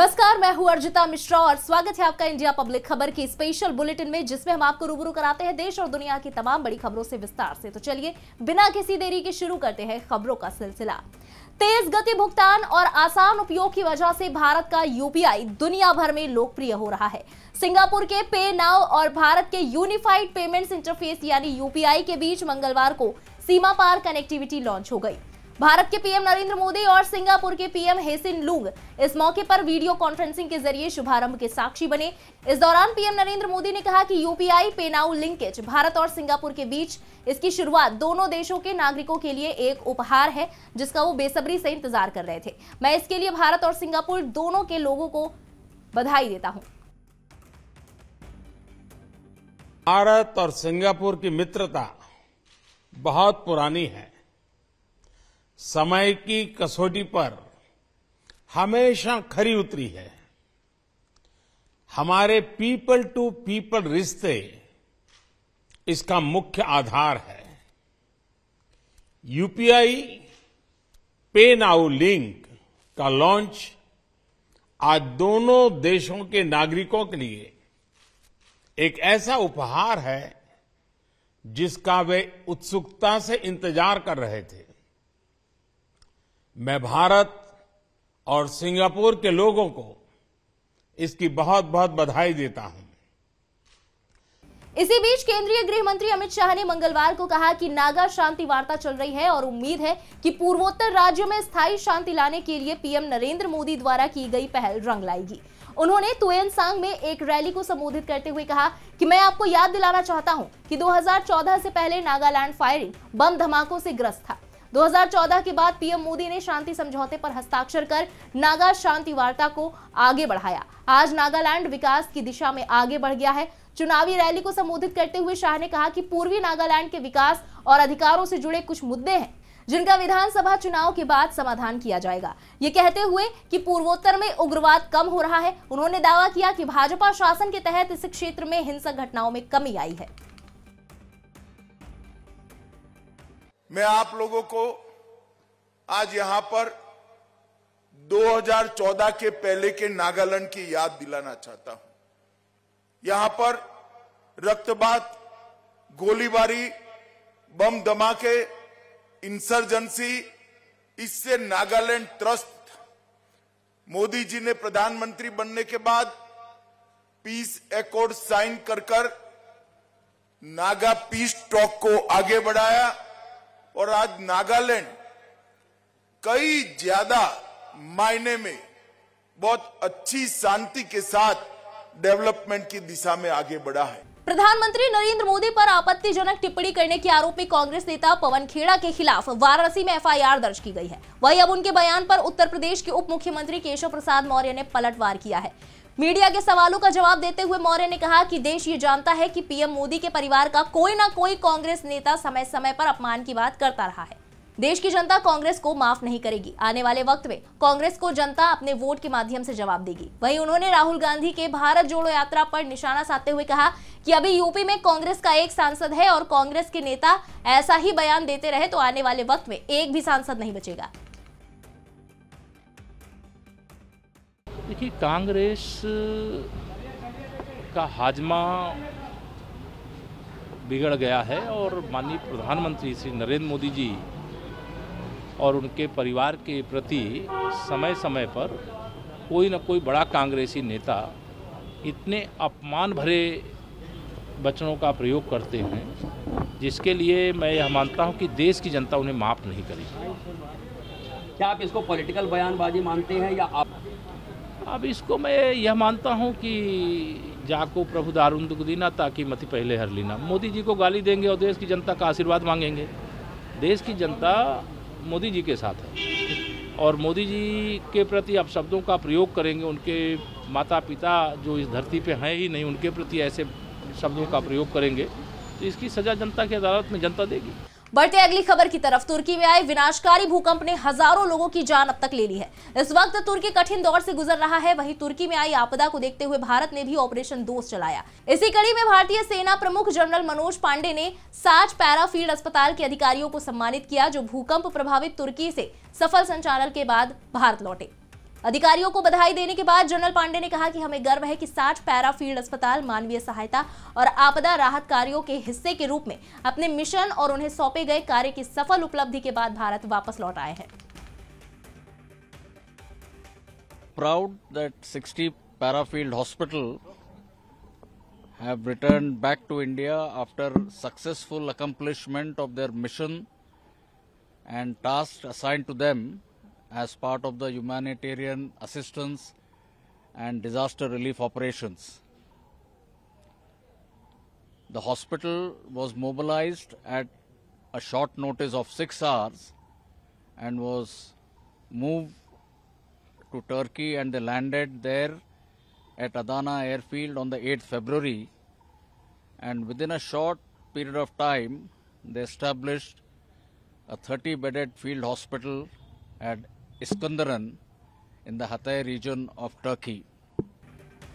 नमस्कार मैं हूं अर्जिता मिश्रा और स्वागत है आपका इंडिया पब्लिक खबर की स्पेशल बुलेटिन में जिसमें हम आपको रूबरू कराते हैं देश और दुनिया की तमाम बड़ी खबरों से विस्तार से तो चलिए बिना किसी देरी के शुरू करते हैं खबरों का सिलसिला तेज गति भुगतान और आसान उपयोग की वजह से भारत का यूपीआई दुनिया भर में लोकप्रिय हो रहा है सिंगापुर के पे नाउ और भारत के यूनिफाइड पेमेंट्स इंटरफेस यानी यूपीआई के बीच मंगलवार को सीमा पार कनेक्टिविटी लॉन्च हो गई भारत के पीएम नरेंद्र मोदी और सिंगापुर के पीएम हेसिन लूंग इस मौके पर वीडियो कॉन्फ्रेंसिंग के जरिए शुभारंभ के साक्षी बने इस दौरान पीएम नरेंद्र मोदी ने कहा कि यूपीआई पेनाउ लिंकेज भारत और सिंगापुर के बीच इसकी शुरुआत दोनों देशों के नागरिकों के लिए एक उपहार है जिसका वो बेसब्री से इंतजार कर रहे थे मैं इसके लिए भारत और सिंगापुर दोनों के लोगों को बधाई देता हूँ भारत और सिंगापुर की मित्रता बहुत पुरानी है समय की कसौटी पर हमेशा खरी उतरी है हमारे पीपल टू पीपल रिश्ते इसका मुख्य आधार है यूपीआई पे नाउ लिंक का लॉन्च आज दोनों देशों के नागरिकों के लिए एक ऐसा उपहार है जिसका वे उत्सुकता से इंतजार कर रहे थे मैं भारत और सिंगापुर के लोगों को इसकी बहुत बहुत बधाई देता हूं इसी बीच केंद्रीय गृह मंत्री अमित शाह ने मंगलवार को कहा कि नागा शांति वार्ता चल रही है और उम्मीद है कि पूर्वोत्तर राज्यों में स्थायी शांति लाने के लिए पीएम नरेंद्र मोदी द्वारा की गई पहल रंग लाएगी उन्होंने तुएन सांग में एक रैली को संबोधित करते हुए कहा कि मैं आपको याद दिलाना चाहता हूं कि 2014 से पहले नागालैंड फायरिंग बम धमाकों से ग्रस्त था 2014 के बाद पीएम मोदी ने शांति समझौते पर हस्ताक्षर कर नागा शांति वार्ता को आगे बढ़ाया आज नागालैंड विकास की दिशा में आगे बढ़ गया है चुनावी रैली को संबोधित करते हुए शाह ने कहा कि पूर्वी नागालैंड के विकास और अधिकारों से जुड़े कुछ मुद्दे हैं जिनका विधानसभा चुनाव के बाद समाधान किया जाएगा ये कहते हुए कि पूर्वोत्तर में उग्रवाद कम हो रहा है उन्होंने दावा किया कि भाजपा शासन के तहत इस क्षेत्र में हिंसक घटनाओं में कमी आई है मैं आप लोगों को आज यहां पर 2014 के पहले के नागालैंड की याद दिलाना चाहता हूं यहां पर रक्तपात गोलीबारी बम धमाके इंसर्जेंसी इससे नागालैंड त्रस्त मोदी जी ने प्रधानमंत्री बनने के बाद पीस एकॉर्ड साइन कर नागा पीस टॉक को आगे बढ़ाया और आज नागालैंड कई ज्यादा मायने में बहुत अच्छी शांति के साथ डेवलपमेंट की दिशा में आगे बढ़ा है प्रधानमंत्री नरेंद्र मोदी पर आपत्तिजनक टिप्पणी करने के आरोप में कांग्रेस नेता पवन खेड़ा के खिलाफ वाराणसी में एफआईआर दर्ज की गई है वहीं अब उनके बयान पर उत्तर प्रदेश के उप मुख्यमंत्री केशव प्रसाद मौर्य ने पलटवार किया है मीडिया के सवालों का जवाब देते हुए मौर्य ने कहा कि देश ये जानता है कि पीएम मोदी के परिवार का कोई ना कोई कांग्रेस नेता समय समय पर अपमान की बात करता रहा है देश की जनता कांग्रेस को माफ नहीं करेगी आने वाले वक्त में कांग्रेस को जनता अपने वोट के माध्यम से जवाब देगी वहीं उन्होंने राहुल गांधी के भारत जोड़ो यात्रा पर निशाना साधते हुए कहा कि अभी यूपी में कांग्रेस का एक सांसद है और कांग्रेस के नेता ऐसा ही बयान देते रहे तो आने वाले वक्त में एक भी सांसद नहीं बचेगा देखिए कांग्रेस का हाजमा बिगड़ गया है और माननीय प्रधानमंत्री श्री नरेंद्र मोदी जी और उनके परिवार के प्रति समय समय पर कोई ना कोई बड़ा कांग्रेसी नेता इतने अपमान भरे वचनों का प्रयोग करते हैं जिसके लिए मैं यह मानता हूं कि देश की जनता उन्हें माफ़ नहीं करेगी क्या आप इसको पॉलिटिकल बयानबाजी मानते हैं या आप अब इसको मैं यह मानता हूं कि जाको प्रभु दुख दीना ताकि मत पहले हर लीना मोदी जी को गाली देंगे और देश की जनता का आशीर्वाद मांगेंगे देश की जनता मोदी जी के साथ है और मोदी जी के प्रति आप शब्दों का प्रयोग करेंगे उनके माता पिता जो इस धरती पे हैं ही नहीं उनके प्रति ऐसे शब्दों का प्रयोग करेंगे तो इसकी सज़ा जनता की अदालत में जनता देगी बढ़ते अगली खबर की तरफ तुर्की में आए विनाशकारी भूकंप ने हजारों लोगों की जान अब तक ले ली है इस वक्त तुर्की कठिन दौर से गुजर रहा है वहीं तुर्की में आई आपदा को देखते हुए भारत ने भी ऑपरेशन दोस्त चलाया इसी कड़ी में भारतीय सेना प्रमुख जनरल मनोज पांडे ने साज पैराफील्ड अस्पताल के अधिकारियों को सम्मानित किया जो भूकंप प्रभावित तुर्की से सफल संचालन के बाद भारत लौटे अधिकारियों को बधाई देने के बाद जनरल पांडे ने कहा कि हमें गर्व है कि साठ पैरा फील्ड अस्पताल मानवीय सहायता और आपदा राहत कार्यों के हिस्से के रूप में अपने मिशन और उन्हें सौंपे गए कार्य की सफल उपलब्धि के बाद भारत वापस लौट आए हैं proud that 60 para field hospital have successful accomplishment of their mission and task assign to them as part of the humanitarian assistance and disaster relief operations. The hospital was mobilized at a short notice of six hours and was moved to Turkey and they landed there at Adana airfield on the 8th February and within a short period of time they established a 30 bedded field hospital at Iskenderun in the Hatay region of Turkey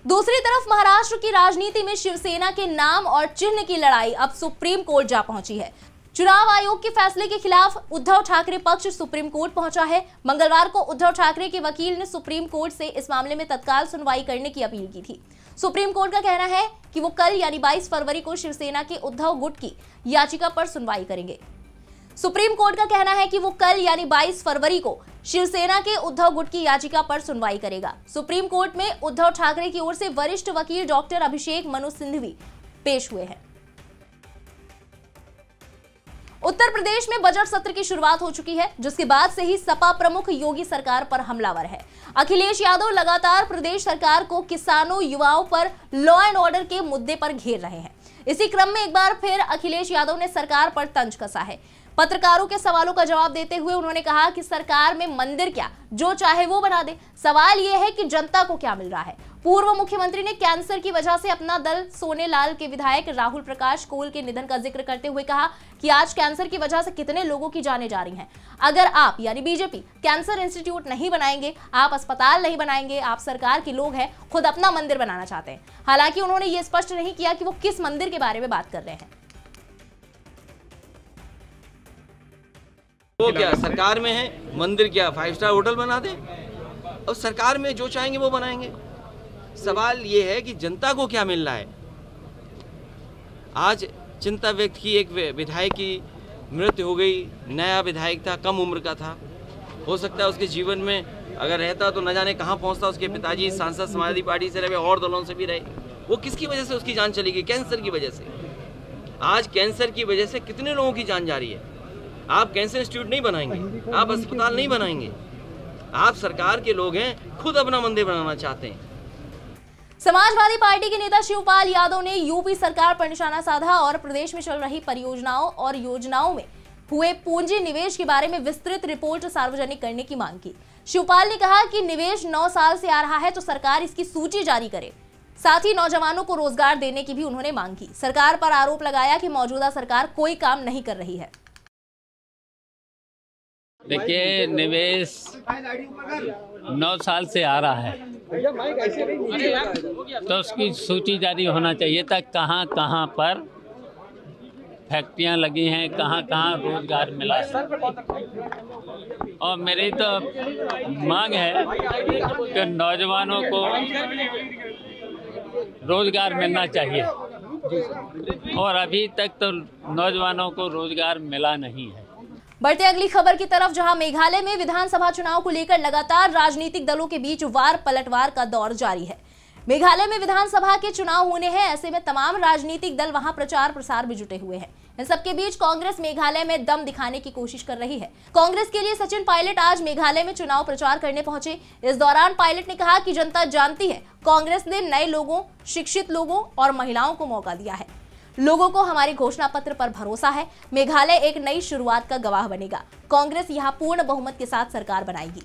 दूसरी तरफ महाराष्ट्र की राजनीति में शिवसेना के नाम और चिन्ह की लड़ाई अब सुप्रीम कोर्ट जा पहुंची है चुनाव आयोग के फैसले के खिलाफ उद्धव ठाकरे पक्ष सुप्रीम कोर्ट पहुंचा है मंगलवार को उद्धव ठाकरे के वकील ने सुप्रीम कोर्ट से इस मामले में तत्काल सुनवाई करने की अपील की थी सुप्रीम कोर्ट का कहना है कि वो कल यानी 22 फरवरी को शिवसेना के उद्धव गुट की याचिका पर सुनवाई करेंगे सुप्रीम कोर्ट का कहना है कि वो कल यानी 22 फरवरी को शिवसेना के उद्धव गुट की याचिका पर सुनवाई करेगा सुप्रीम कोर्ट में उद्धव ठाकरे की ओर से वरिष्ठ वकील डॉक्टर अभिषेक मनु सिंधवी पेश हुए हैं उत्तर प्रदेश में बजट सत्र की शुरुआत हो चुकी है जिसके बाद से ही सपा प्रमुख योगी सरकार पर हमलावर है अखिलेश यादव लगातार प्रदेश सरकार को किसानों युवाओं पर लॉ एंड ऑर्डर के मुद्दे पर घेर रहे हैं इसी क्रम में एक बार फिर अखिलेश यादव ने सरकार पर तंज कसा है पत्रकारों के सवालों का जवाब देते हुए उन्होंने कहा कि सरकार में मंदिर क्या जो चाहे वो बना दे सवाल ये है कि जनता को क्या मिल रहा है पूर्व मुख्यमंत्री ने कैंसर की वजह से अपना दल सोनेलाल के विधायक राहुल प्रकाश कोल के निधन का जिक्र करते हुए कहा कि आज कैंसर की वजह से कितने लोगों की जाने जा रही हैं अगर आप यानी बीजेपी कैंसर इंस्टीट्यूट नहीं बनाएंगे आप अस्पताल नहीं बनाएंगे आप सरकार के लोग हैं खुद अपना मंदिर बनाना चाहते हैं हालांकि उन्होंने ये स्पष्ट नहीं किया कि वो किस मंदिर के बारे में बात कर रहे हैं वो तो क्या सरकार में है मंदिर क्या फाइव स्टार होटल बना दे और सरकार में जो चाहेंगे वो बनाएंगे सवाल ये है कि जनता को क्या मिल रहा है आज चिंता व्यक्त की एक विधायक की मृत्यु हो गई नया विधायक था कम उम्र का था हो सकता है उसके जीवन में अगर रहता तो न जाने कहाँ पहुँचता उसके पिताजी सांसद समाजवादी पार्टी से रहे और दलों से भी रहे वो किसकी वजह से उसकी जान चली गई कैंसर की वजह से आज कैंसर की वजह से कितने लोगों की जान जा रही है आप कैंसर इंस्टीट्यूट नहीं बनाएंगे आप अस्पताल नहीं बनाएंगे आप सरकार के लोग हैं खुद अपना मंदिर बनाना चाहते हैं समाजवादी पार्टी के नेता शिवपाल यादव ने यूपी सरकार पर निशाना साधा और प्रदेश में चल रही परियोजनाओं और योजनाओं में हुए पूंजी निवेश के बारे में विस्तृत रिपोर्ट सार्वजनिक करने की मांग की शिवपाल ने कहा कि निवेश 9 साल से आ रहा है तो सरकार इसकी सूची जारी करे साथ ही नौजवानों को रोजगार देने की भी उन्होंने मांग की सरकार पर आरोप लगाया कि मौजूदा सरकार कोई काम नहीं कर रही है देखिए निवेश नौ साल से आ रहा है तो उसकी सूची जारी होना चाहिए था कहाँ कहाँ पर फैक्ट्रियाँ लगी हैं कहाँ कहाँ रोजगार मिला और मेरी तो मांग है कि नौजवानों को रोजगार मिलना चाहिए और अभी तक तो नौजवानों को रोजगार मिला नहीं है बढ़ते अगली खबर की तरफ जहां मेघालय में विधानसभा चुनाव को लेकर लगातार राजनीतिक दलों के बीच वार पलटवार का दौर जारी है मेघालय में विधानसभा के चुनाव होने हैं ऐसे में तमाम राजनीतिक दल वहां प्रचार प्रसार में जुटे हुए हैं इन सबके बीच कांग्रेस मेघालय में दम दिखाने की कोशिश कर रही है कांग्रेस के लिए सचिन पायलट आज मेघालय में चुनाव प्रचार करने पहुंचे इस दौरान पायलट ने कहा कि जनता जानती है कांग्रेस ने नए लोगों शिक्षित लोगों और महिलाओं को मौका दिया है लोगों को हमारे घोषणा पत्र पर भरोसा है मेघालय एक नई शुरुआत का गवाह बनेगा कांग्रेस यहाँ पूर्ण बहुमत के साथ सरकार बनाएगी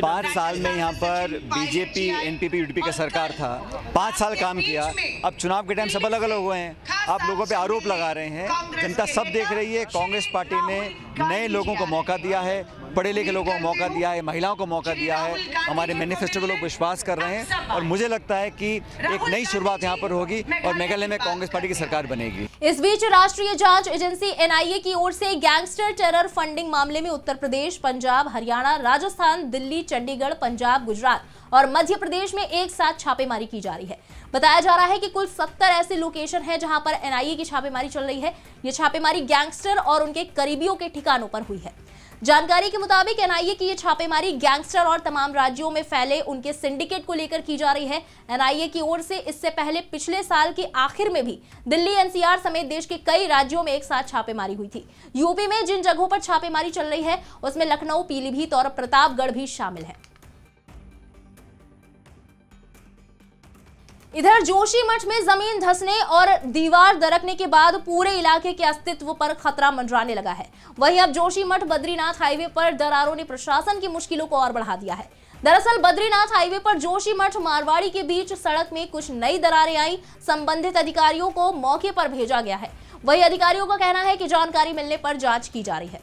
पाँच साल में यहाँ पर बीजेपी एनपीपी यूडीपी का सरकार था पाँच साल काम किया अब चुनाव के टाइम सब अलग अलग हुए हैं आप लोगों पे आरोप लगा रहे हैं जनता सब देख रही है कांग्रेस पार्टी ने नए लोगों को मौका दिया है पढ़े लिखे लोगों को मौका दिया है महिलाओं को मौका दिया है हमारे मैनिफेस्टो को लोग विश्वास कर रहे हैं और मुझे लगता है कि एक नई शुरुआत यहाँ पर होगी और मेघालय में कांग्रेस पार्टी की सरकार बनेगी इस बीच राष्ट्रीय जांच एजेंसी एनआईए की ओर से गैंगस्टर टेरर फंडिंग मामले में उत्तर प्रदेश पंजाब हरियाणा राजस्थान दिल्ली चंडीगढ़ पंजाब गुजरात और मध्य प्रदेश में एक साथ छापेमारी की जा रही है बताया जा रहा है कि कुल सत्तर ऐसे लोकेशन है जहां पर एनआईए की छापेमारी चल रही है ये छापेमारी गैंगस्टर और उनके करीबियों के ठिकानों पर हुई है जानकारी के मुताबिक एनआईए की ये छापेमारी गैंगस्टर और तमाम राज्यों में फैले उनके सिंडिकेट को लेकर की जा रही है एनआईए की ओर से इससे पहले पिछले साल के आखिर में भी दिल्ली एनसीआर समेत देश के कई राज्यों में एक साथ छापेमारी हुई थी यूपी में जिन जगहों पर छापेमारी चल रही है उसमें लखनऊ पीलीभीत और प्रतापगढ़ भी शामिल है इधर जोशी मठ में जमीन धसने और दीवार दरकने के बाद पूरे इलाके के अस्तित्व पर खतरा मंडराने लगा है वहीं अब जोशी मठ बद्रीनाथ हाईवे पर दरारों ने प्रशासन की मुश्किलों को और बढ़ा दिया है दरअसल बद्रीनाथ हाईवे पर जोशी मठ मारवाड़ी के बीच सड़क में कुछ नई दरारें आई संबंधित अधिकारियों को मौके पर भेजा गया है वही अधिकारियों का कहना है की जानकारी मिलने पर जांच की जा रही है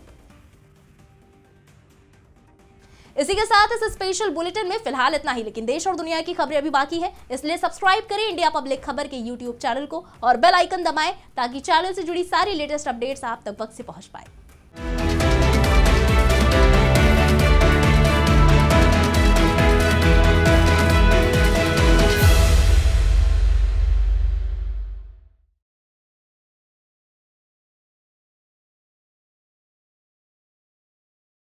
इसी के साथ इस स्पेशल बुलेटिन में फिलहाल इतना ही लेकिन देश और दुनिया की खबरें अभी बाकी है इसलिए सब्सक्राइब करें इंडिया पब्लिक खबर के यूट्यूब चैनल को और बेल आइकन दबाएं ताकि चैनल से जुड़ी सारी लेटेस्ट अपडेट्स आप तक वक्त से पहुंच पाए